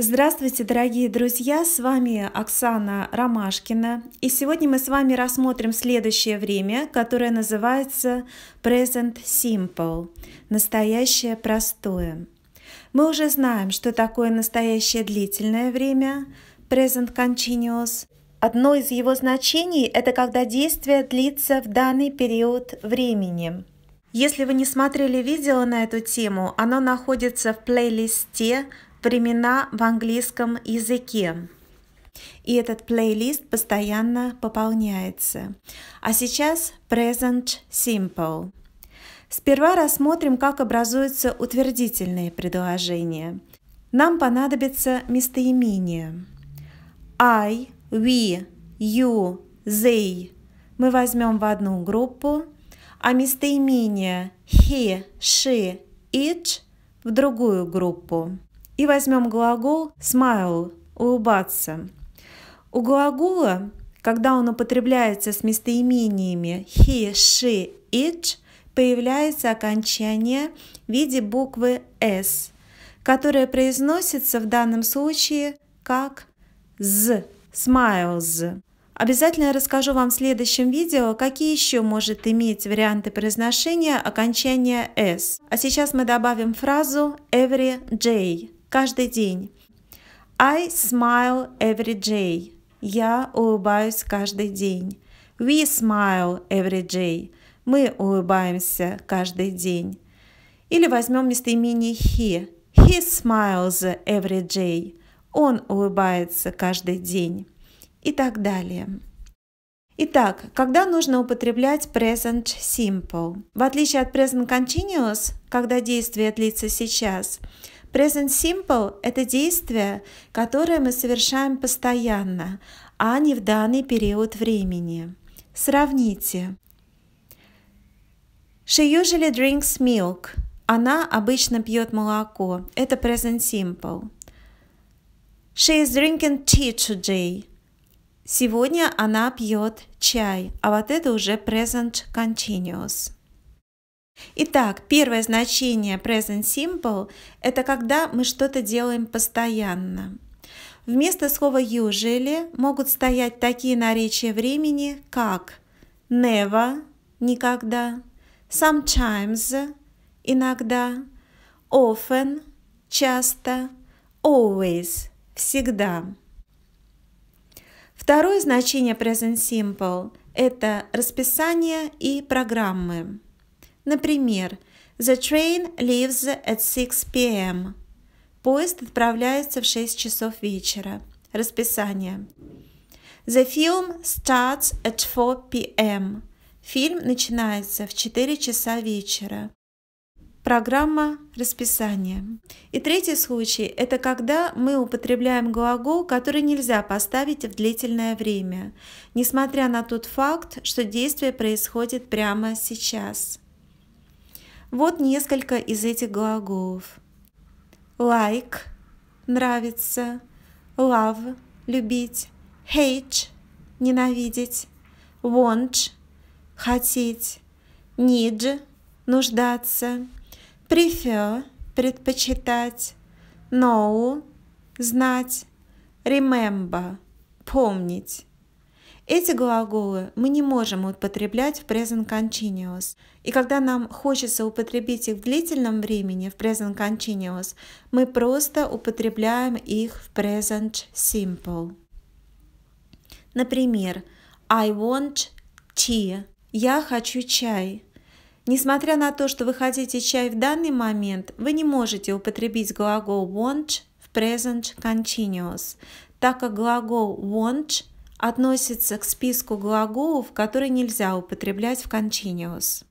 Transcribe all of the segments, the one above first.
Здравствуйте, дорогие друзья! С вами Оксана Ромашкина. И сегодня мы с вами рассмотрим следующее время, которое называется Present Simple – настоящее простое. Мы уже знаем, что такое настоящее длительное время – Present Continuous. Одно из его значений – это когда действие длится в данный период времени. Если вы не смотрели видео на эту тему, оно находится в плейлисте времена в английском языке. И этот плейлист постоянно пополняется. А сейчас Present Simple. Сперва рассмотрим, как образуются утвердительные предложения. Нам понадобится местоимение. I, we, you, they мы возьмем в одну группу, а местоимение he, she, it в другую группу. И возьмем глагол smile – улыбаться. У глагола, когда он употребляется с местоимениями he, she, it, появляется окончание в виде буквы s, которая произносится в данном случае как z, smiles. Обязательно расскажу вам в следующем видео, какие еще может иметь варианты произношения окончания s. А сейчас мы добавим фразу every day каждый день. I smile every day. Я улыбаюсь каждый день. We smile every day. Мы улыбаемся каждый день. Или возьмем местоимение he. He smiles every day. Он улыбается каждый день. И так далее. Итак, когда нужно употреблять present simple? В отличие от present continuous, когда действие длится сейчас, Present Simple – это действие, которое мы совершаем постоянно, а не в данный период времени. Сравните. She usually drinks milk. Она обычно пьет молоко. Это present simple. She is drinking tea today. Сегодня она пьет чай, а вот это уже present continuous. Итак, первое значение present simple – это когда мы что-то делаем постоянно. Вместо слова «usually» могут стоять такие наречия времени, как never – никогда, sometimes – иногда, often – часто, always – всегда. Второе значение present simple – это расписание и программы. Например, The train leaves at 6 p.m. Поезд отправляется в 6 часов вечера. Расписание. The film starts at 4 p.m. Фильм начинается в 4 часа вечера. Программа расписания. И третий случай – это когда мы употребляем глагол, который нельзя поставить в длительное время, несмотря на тот факт, что действие происходит прямо сейчас. Вот несколько из этих глаголов. Like – нравится, love – любить, hate – ненавидеть, want – хотеть, need – нуждаться, prefer – предпочитать, know – знать, remember – помнить. Эти глаголы мы не можем употреблять в present continuous, и когда нам хочется употребить их в длительном времени в present continuous, мы просто употребляем их в present simple. Например, I want tea. Я хочу чай. Несмотря на то, что вы хотите чай в данный момент, вы не можете употребить глагол want в present continuous, так как глагол want – относится к списку глаголов, которые нельзя употреблять в continuous.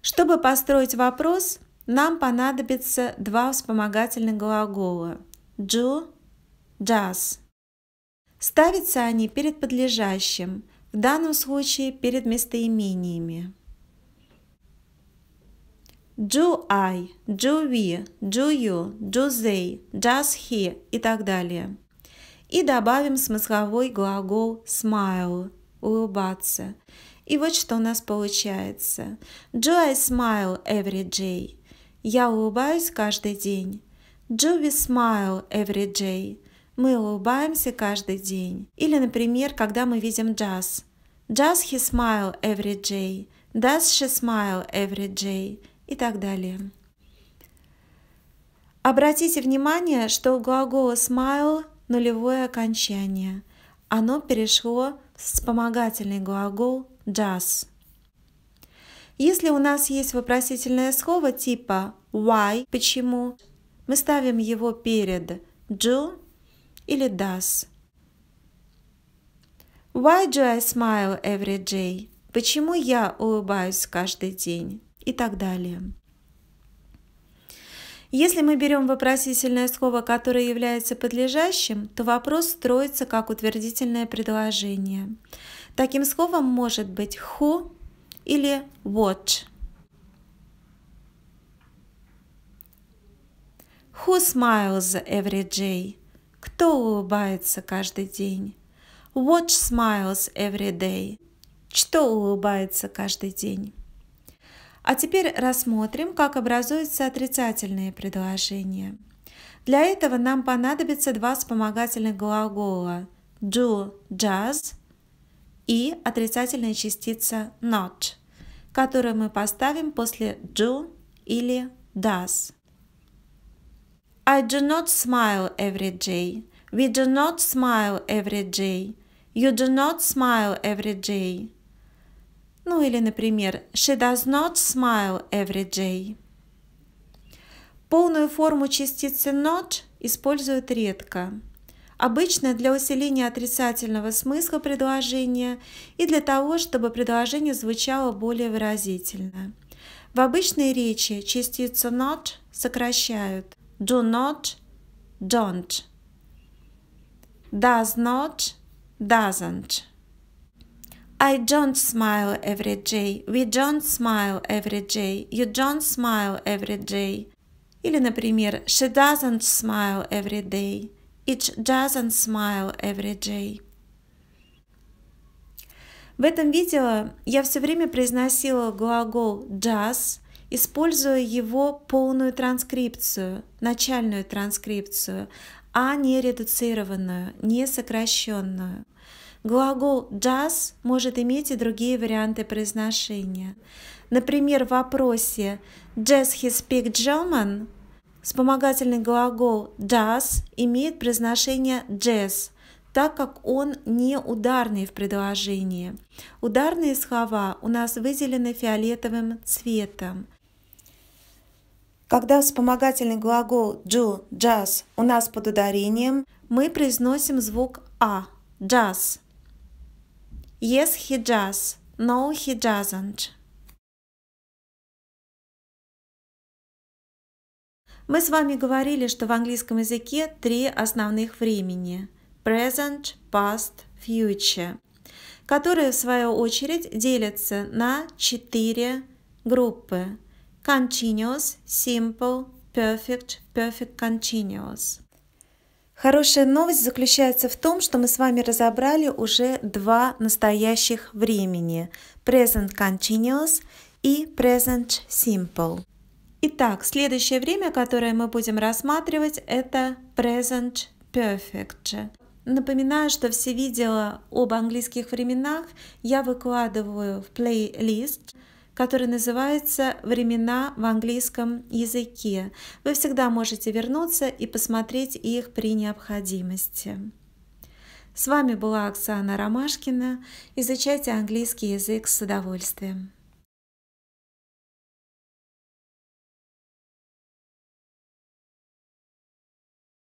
Чтобы построить вопрос, нам понадобится два вспомогательных глагола do, does. Ставятся они перед подлежащим, в данном случае перед местоимениями. Do I, do we, do you, do they, does he и так далее – и добавим смысловой глагол smile – улыбаться. И вот что у нас получается. Do I smile every day? Я улыбаюсь каждый день. Do we smile every day? Мы улыбаемся каждый день. Или, например, когда мы видим Джаз. Does he smile every day? Does she smile every day? И так далее. Обратите внимание, что у глагола smile нулевое окончание. Оно перешло в вспомогательный глагол does. Если у нас есть вопросительное слово типа why, почему, мы ставим его перед do или does. Why do I smile every day? Почему я улыбаюсь каждый день? И так далее. Если мы берем вопросительное слово, которое является подлежащим, то вопрос строится как утвердительное предложение. Таким словом может быть who или what. Who smiles every day? Кто улыбается каждый день? What smiles every day? Что улыбается каждый день? А теперь рассмотрим, как образуются отрицательные предложения. Для этого нам понадобится два вспомогательных глагола do does и отрицательная частица not, которую мы поставим после do или does. I do not smile every day. We do not smile every day. You do not smile every day. Ну или, например, she does not smile every day. Полную форму частицы not используют редко. Обычно для усиления отрицательного смысла предложения и для того, чтобы предложение звучало более выразительно. В обычной речи частицу not сокращают do not, don't, does not, doesn't. I don't smile every day. We don't smile every day. You don't smile every day. Или, например, She doesn't smile every day. It doesn't smile every day. В этом видео я все время произносила глагол does, используя его полную транскрипцию, начальную транскрипцию, а не редуцированную, не сокращенную. Глагол does может иметь и другие варианты произношения. Например, в вопросе «Does he speak German?» вспомогательный глагол does имеет произношение «does», так как он не ударный в предложении. Ударные слова у нас выделены фиолетовым цветом. Когда вспомогательный глагол do, does у нас под ударением, мы произносим звук «а» – «does». Yes, he does. No, he doesn't. Мы с вами говорили, что в английском языке три основных времени – present, past, future, которые, в свою очередь, делятся на четыре группы – continuous, simple, perfect, perfect continuous. Хорошая новость заключается в том, что мы с вами разобрали уже два настоящих времени – Present Continuous и Present Simple. Итак, следующее время, которое мы будем рассматривать, это Present Perfect. Напоминаю, что все видео об английских временах я выкладываю в плейлист – который называется «Времена в английском языке». Вы всегда можете вернуться и посмотреть их при необходимости. С вами была Оксана Ромашкина. Изучайте английский язык с удовольствием.